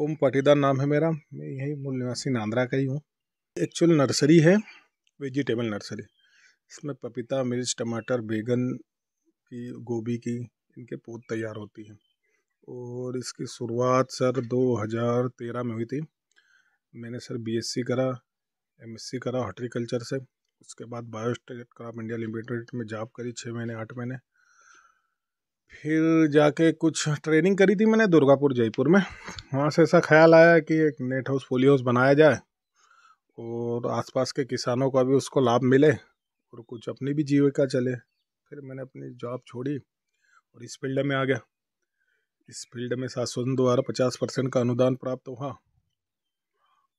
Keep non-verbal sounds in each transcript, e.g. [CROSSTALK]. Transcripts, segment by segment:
ओम पाटीदार नाम है मेरा मैं यही मूल निवासी नांद्रा का ही हूँ एक्चुअल नर्सरी है वेजिटेबल नर्सरी इसमें पपीता मिर्च टमाटर बैगन की गोभी की इनके पौध तैयार होती हैं और इसकी शुरुआत सर 2013 में हुई थी मैंने सर बीएससी करा एमएससी करा हॉर्टिकल्चर से उसके बाद बायोस्टेट क्राप इंडिया लिमिटेड में जॉब करी छः महीने आठ महीने फिर जाके कुछ ट्रेनिंग करी थी मैंने दुर्गापुर जयपुर में वहाँ से ऐसा ख्याल आया कि एक नेट हाउस पोली हाउस बनाया जाए और आसपास के किसानों का भी उसको लाभ मिले और कुछ अपनी भी जीविका चले फिर मैंने अपनी जॉब छोड़ी और इस फील्ड में आ गया इस फील्ड में शासन द्वारा पचास परसेंट का अनुदान प्राप्त हुआ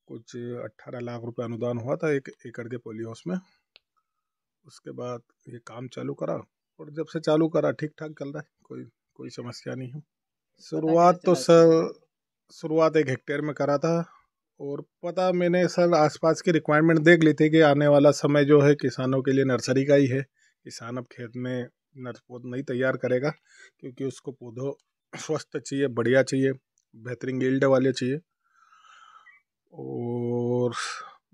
कुछ अट्ठारह लाख रुपये अनुदान हुआ था एक एकड़ के पोली हाउस में उसके बाद ये काम चालू करा और जब से चालू करा ठीक ठाक चल रहा है कोई कोई समस्या नहीं है शुरुआत तो सर शुरुआत एक हेक्टेयर में करा था और पता मैंने सर आसपास की रिक्वायरमेंट देख ली थी कि आने वाला समय जो है किसानों के लिए नर्सरी का ही है किसान अब खेत में पौध नहीं तैयार करेगा क्योंकि उसको पौधों स्वस्थ चाहिए बढ़िया चाहिए बेहतरीन गिल्ड वाले चाहिए और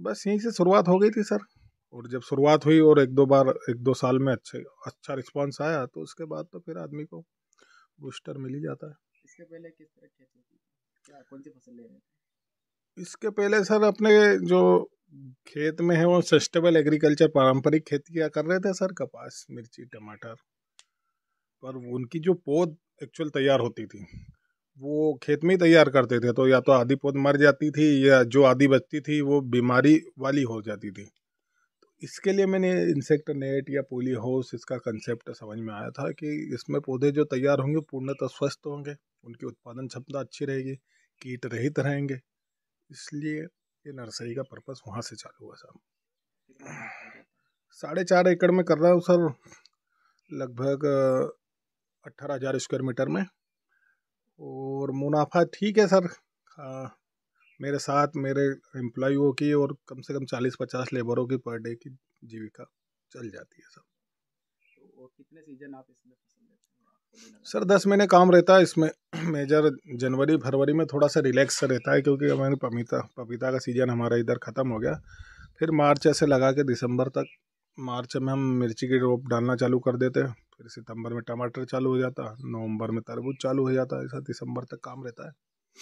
बस यहीं से शुरुआत हो गई थी सर और जब शुरुआत हुई और एक दो बार एक दो साल में अच्छे अच्छा रिस्पांस आया तो उसके बाद तो फिर आदमी को बूस्टर मिल ही जाता है इसके पहले किस तरह खेती थी क्या कौन सी फसल ले रहे थे इसके पहले सर अपने जो खेत में है वो सस्टेबल एग्रीकल्चर पारंपरिक खेती क्या कर रहे थे सर कपास मिर्ची टमाटर पर उनकी जो पौध एक्चुअल तैयार होती थी वो खेत में ही तैयार करते थे तो या तो आधी पौध मर जाती थी या जो आधी बचती थी वो बीमारी वाली हो जाती थी इसके लिए मैंने इंसेक्ट नेट या पोली हाउस इसका कंसेप्ट समझ में आया था कि इसमें पौधे जो तैयार होंगे पूर्णतः स्वस्थ होंगे उनकी उत्पादन क्षमता अच्छी रहेगी कीट रहित रहेंगे इसलिए ये नर्सरी का पर्पस वहाँ से चालू हुआ सर साढ़े चार एकड़ में कर रहा हूँ सर लगभग अट्ठारह हज़ार स्क्वायर मीटर में और मुनाफा ठीक है सर हाँ, मेरे साथ मेरे एम्प्लॉयों की और कम से कम चालीस पचास लेबरों की पर डे की जीविका चल जाती है सर तो और कितने सीजन आप इसमें सर दस महीने काम रहता है इसमें मेजर [CLEARS THROAT] जनवरी फरवरी में थोड़ा सा रिलैक्स रहता है क्योंकि हमारे पपीता पपीता का सीज़न हमारा इधर ख़त्म हो गया फिर मार्च ऐसे लगा के दिसंबर तक मार्च में हम मिर्ची की रोप डालना चालू कर देते हैं फिर सितंबर में टमाटर चालू हो जाता है नवंबर में तरबूज चालू हो जाता है ऐसा दिसंबर तक काम रहता है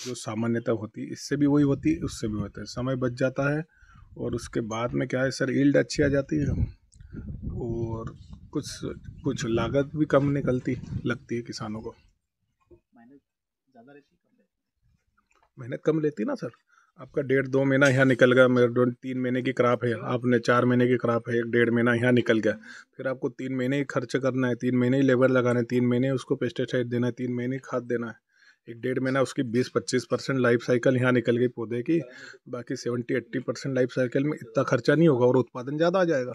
जो सामान्यतः होती इससे भी वही होती उससे भी होता है समय बच जाता है और उसके बाद में क्या है सर ईल्ड अच्छी आ जाती है और कुछ कुछ लागत भी कम निकलती लगती है किसानों को मेहनत कम लेती ना सर आपका डेढ़ दो महीना यहाँ निकल गया मेरे तीन महीने की क्राप है आपने चार महीने की क्राप है एक डेढ़ महीना यहाँ निकल गया फिर आपको तीन महीने ही खर्च करना है तीन महीने ही लेबर लगाना है तीन महीने उसको पेस्टिसाइड देना है तीन महीने खाद देना है एक डेढ़ महीना उसकी बीस पच्चीस परसेंट लाइफ साइकिल यहाँ निकल गई पौधे की बाकी seventy eighty percent life cycle में इतना खर्चा नहीं होगा और उत्पादन ज़्यादा आ जाएगा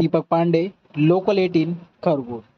दीपक पांडे लोकल एटीन खरगोर